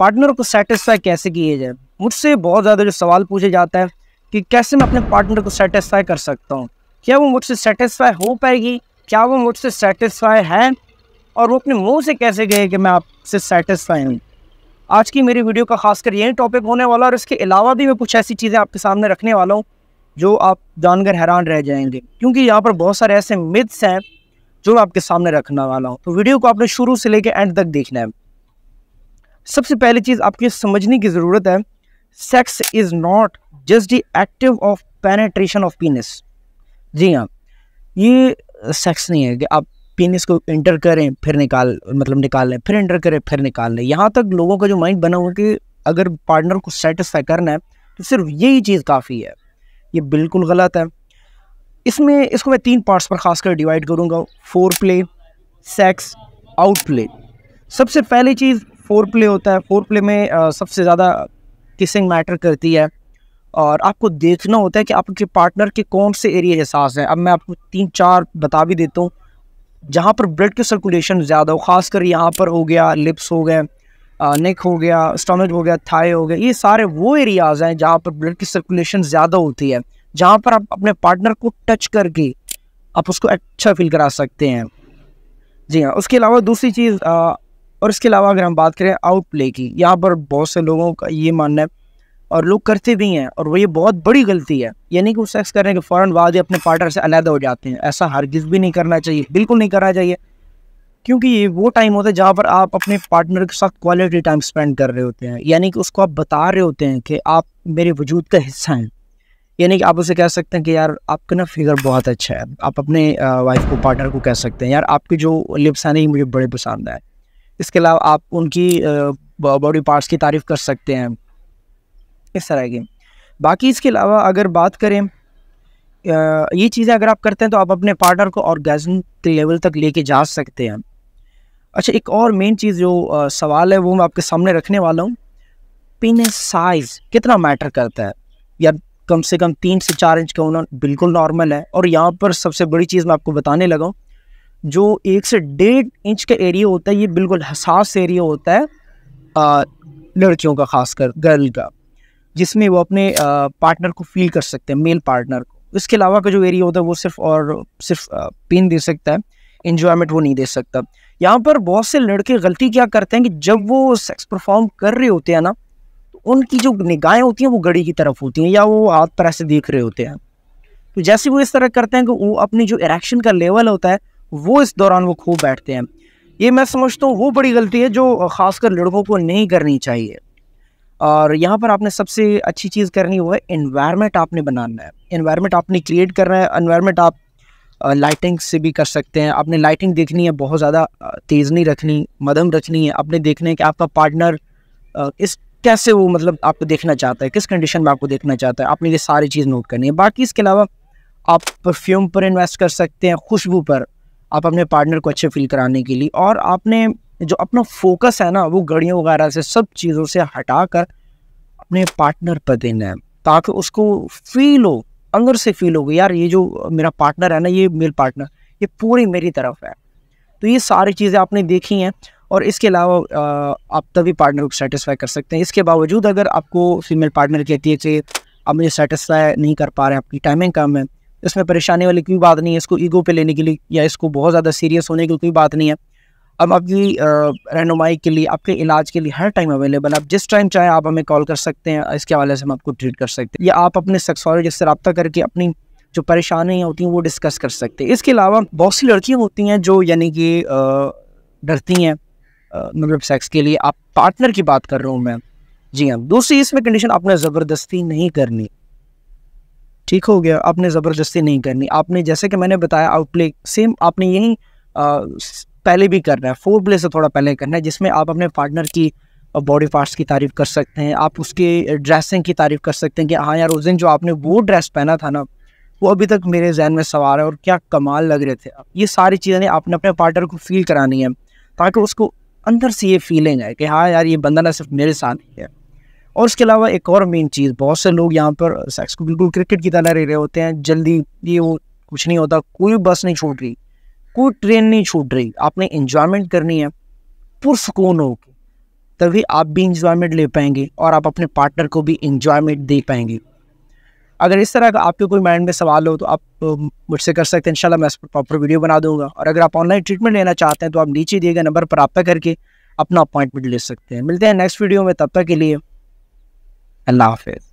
Partner को satisfy कैसे किए जाए मुझसे बहुत ज़्यादा जो सवाल पूछे जाता है कि कैसे मैं अपने पार्टनर को सेटिस्फाई कर सकता हूँ क्या वो मुझसे सेटिस्फाई हो पाएगी क्या वो मुझसे सेटिस्फाई है और वो अपने मुँह से कैसे गए कि मैं आपसे सेटिस्फाई हूँ आज की मेरी वीडियो का खासकर यही टॉपिक होने वाला और इसके अलावा भी मैं कुछ ऐसी चीज़ें आपके सामने रखने वाला हूँ जो आप जानकर हैरान रह जाएंगे क्योंकि यहाँ पर बहुत सारे ऐसे मिथ्स हैं जो मैं आपके सामने रखने वाला हूँ तो वीडियो को आपने शुरू से लेकर एंड तक देखना है सबसे पहली चीज़ आपको समझने की ज़रूरत है sex is not just the active of penetration of penis जी हाँ ये सेक्स नहीं है कि आप पीनिस को इंटर करें फिर निकाल मतलब निकाल लें फिर इंटर करें फिर निकाल लें यहाँ तक लोगों का जो माइंड बना हुआ कि अगर पार्टनर को सेटिस्फाई करना है तो सिर्फ यही चीज़ काफ़ी है ये बिल्कुल गलत है इसमें इसको मैं तीन पार्ट्स पर खासकर डिवाइड करूँगा foreplay sex out play सबसे पहली चीज़ फोर प्ले होता है फोर प्ले में आ, सबसे ज़्यादा किसिंग मैटर करती है और आपको देखना होता है कि आपके पार्टनर के कौन से एरिया एहसास हैं अब मैं आपको तीन चार बता भी देता हूँ जहाँ पर ब्लड की सर्कुलेशन ज़्यादा हो खासकर यहाँ पर हो गया लिप्स हो गए नेक हो गया स्टमक हो गया थाई हो गया ये सारे वो एरियाज़ हैं जहाँ पर ब्लड की सर्कुलेशन ज़्यादा होती है जहाँ पर आप अपने पार्टनर को टच करके आप उसको अच्छा फील करा सकते हैं जी हाँ उसके अलावा दूसरी चीज़ और इसके अलावा अगर हम बात करें आउट प्ले की यहाँ पर बहुत से लोगों का ये मानना है और लोग करते भी हैं और वो ये बहुत बड़ी गलती है यानी कि वो सेक्स करने के फ़ौर बाद ही अपने पार्टनर से अलहदा हो जाते हैं ऐसा हरगिज़ भी नहीं करना चाहिए बिल्कुल नहीं करना चाहिए क्योंकि ये वो टाइम होता है जहाँ पर आप अपने पार्टनर के साथ क्वालिटी टाइम स्पेंड कर रहे होते हैं यानी कि उसको आप बता रहे होते हैं कि आप मेरे वजूद का हिस्सा हैं यानी कि आप उसे कह सकते हैं कि यार आपका ना फिगर बहुत अच्छा है आप अपने वाइफ को पार्टनर को कह सकते हैं यार आपके जो लिप्स ना ये मुझे बड़े पसंद आए इसके अलावा आप उनकी बॉडी पार्ट्स की तारीफ़ कर सकते हैं इस तरह की बाकी इसके अलावा अगर बात करें ये चीज़ें अगर आप करते हैं तो आप अपने पार्टनर को और के लेवल तक लेके जा सकते हैं अच्छा एक और मेन चीज़ जो सवाल है वो मैं आपके सामने रखने वाला हूँ पिन साइज़ कितना मैटर करता है या कम से कम तीन से चार इंच का होना बिल्कुल नॉर्मल है और यहाँ पर सबसे बड़ी चीज़ मैं आपको बताने लगा हूँ जो एक से डेढ़ इंच का एरिया होता है ये बिल्कुल हसास एरिया होता है आ, लड़कियों का खासकर गर्ल का जिसमें वो अपने आ, पार्टनर को फील कर सकते हैं मेल पार्टनर को इसके अलावा का जो एरिया होता है वो सिर्फ और सिर्फ पेन दे सकता है इन्जॉयमेंट वो नहीं दे सकता यहाँ पर बहुत से लड़के गलती क्या करते हैं कि जब वो सेक्स परफॉर्म कर रहे होते हैं ना तो उनकी जो निगाहें होती हैं वो घड़ी की तरफ होती हैं या वो हाथ पर ऐसे देख रहे होते हैं तो जैसे वो इस तरह करते हैं कि वो अपनी जो इरेक्शन का लेवल होता है वो इस दौरान वो खो बैठते हैं ये मैं समझता हूँ वो बड़ी गलती है जो ख़ासकर लड़कों को नहीं करनी चाहिए और यहाँ पर आपने सबसे अच्छी चीज़ करनी हुआ है इन्वायरमेंट आपने बनाना है इन्वायरमेंट आपने क्रिएट करना है इन्वायरमेंट आप लाइटिंग से भी कर सकते हैं आपने लाइटिंग देखनी है बहुत ज़्यादा तेज़ नहीं रखनी मदम रखनी है आपने देखना है कि आपका पार्टनर इस कैसे वो मतलब आपको देखना चाहता है किस कंडीशन में आपको देखना चाहता है आपने ये सारी चीज़ नोट करनी है बाकी इसके अलावा आप परफ्यूम पर इन्वेस्ट कर सकते हैं खुशबू पर आप अपने पार्टनर को अच्छे फील कराने के लिए और आपने जो अपना फोकस है ना वो गड़ियों वगैरह से सब चीज़ों से हटा कर अपने पार्टनर पर देना है ताकि उसको फील हो अंदर से फील हो यार ये जो मेरा पार्टनर है ना ये मेल पार्टनर ये पूरी मेरी तरफ है तो ये सारी चीज़ें आपने देखी हैं और इसके अलावा आप तभी पार्टनर को सेटिस्फाई कर सकते हैं इसके बावजूद अगर आपको फीमेल पार्टनर कहती है कि आप मुझे सेटिस्फाई नहीं कर पा रहे हैं आपकी टाइमिंग कम है इसमें परेशानी वाली कोई बात नहीं है इसको ईगो पे लेने के लिए या इसको बहुत ज़्यादा सीरियस होने की कोई बात नहीं है अब आपकी रहनुमाई के लिए आपके इलाज के लिए हर टाइम अवेलेबल आप जिस टाइम चाहे आप हमें कॉल कर सकते हैं इसके हवाले से हम आपको ट्रीट कर सकते हैं या आप अपने सेक्सोलॉजिस्ट से रबता करके अपनी जो परेशानियाँ होती हैं वो डिस्कस कर सकते हैं इसके अलावा बहुत सी लड़कियाँ होती हैं जो यानी कि डरती हैं मतलब सेक्स के लिए आप पार्टनर की बात कर रहा हूँ मैं जी हाँ दूसरी इसमें कंडीशन आपने ज़बरदस्ती नहीं करनी ठीक हो गया आपने ज़बरदस्ती नहीं करनी आपने जैसे कि मैंने बताया आउट प्ले सेम आपने यही पहले भी करना है फोर प्ले से थोड़ा पहले करना है जिसमें आप अपने पार्टनर की बॉडी पार्ट्स की तारीफ़ कर सकते हैं आप उसके ड्रेसिंग की तारीफ़ कर सकते हैं कि हाँ यार उस दिन जो आपने वो ड्रेस पहना था ना वो अभी तक मेरे जहन में सवार है और क्या कमाल लग रहे थे ये सारी चीज़ें आपने अपने पार्टनर को फील करानी है ताकि उसको अंदर से ये फीलिंग है कि हाँ यार ये बंदा ना सिर्फ मेरे साथ ही है और उसके अलावा एक और मेन चीज़ बहुत से लोग यहाँ पर सेक्स को बिल्कुल क्रिकेट की तरह रह रहे होते हैं जल्दी ये वो कुछ नहीं होता कोई बस नहीं छूट रही कोई ट्रेन नहीं छूट रही आपने इंजॉयमेंट करनी है पुरसकून हो के तभी आप भी इंजॉयमेंट ले पाएंगे और आप अपने पार्टनर को भी इंजॉयमेंट दे पाएंगे अगर इस तरह का आपके कोई माइंड में सवाल हो तो आप मुझसे कर सकते हैं इंशाल्लाह मैं इस पर प्रॉपर वीडियो बना दूंगा और अगर आप ऑनलाइन ट्रीटमेंट लेना चाहते हैं तो आप नीचे दिए गए नंबर पर आप करके अपना अपॉइंटमेंट ले सकते हैं मिलते हैं नेक्स्ट वीडियो में तब तक के लिए I for it.